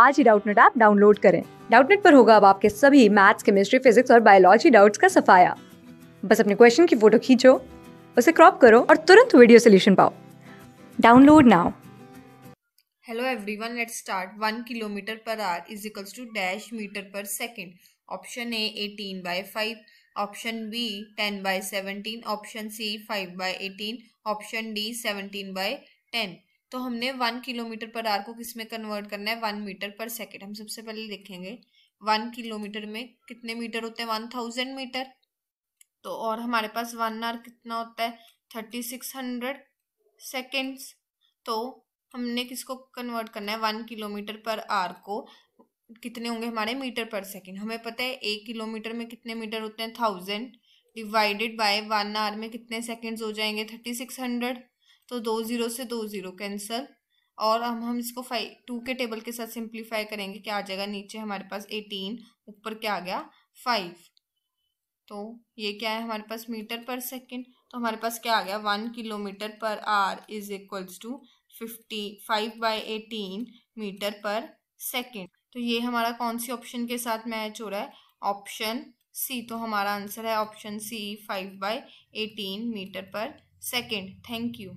आज ही Doubtnut app download करें डाउटनेट पर होगा अब आपके सभी मैथ्स केमिस्ट्री फिजिक्स और बायोलॉजी डाउट्स का सफाया बस अपने क्वेश्चन की फोटो खींचो उसे क्रॉप करो और तुरंत वीडियो सोल्यूशन पाओ download now hello everyone let start one kilometre per hour is equals to dash metre per second option A eighteen by five option B ten by seventeen option C five by eighteen option D seventeen by ten तो हमने one kilometre per are को किस में convert करना है one metre per second हम सबसे पहले देखेंगे वन किलोमीटर में कितने मीटर होते हैं वन थाउजेंड मीटर तो और हमारे पास वन आर कितना होता है थर्टी सिक्स हंड्रेड सेकेंड्स तो हमने किसको कन्वर्ट करना है वन किलोमीटर पर आर को कितने होंगे हमारे मीटर पर सेकेंड हमें पता है एक किलोमीटर में कितने मीटर होते हैं thousand divided by one hour में कितने सेकेंड्स हो जाएंगे थर्टी सिक्स हंड्रेड तो दो ज़ीरो से दो ज़ीरो कैंसल और हम हम इसको फाइव टू के टेबल के साथ सिंप्लीफाई करेंगे क्या आ जाएगा नीचे हमारे पास एटीन ऊपर क्या आ गया फाइव तो ये क्या है हमारे पास मीटर पर सेकेंड तो हमारे पास क्या आ गया one kilometre per hour is equals to fifty five by eighteen metre per second तो ये हमारा कौन सी ऑप्शन के साथ मैच हो रहा है ऑप्शन सी तो हमारा आंसर है option C five by eighteen metre per second thank you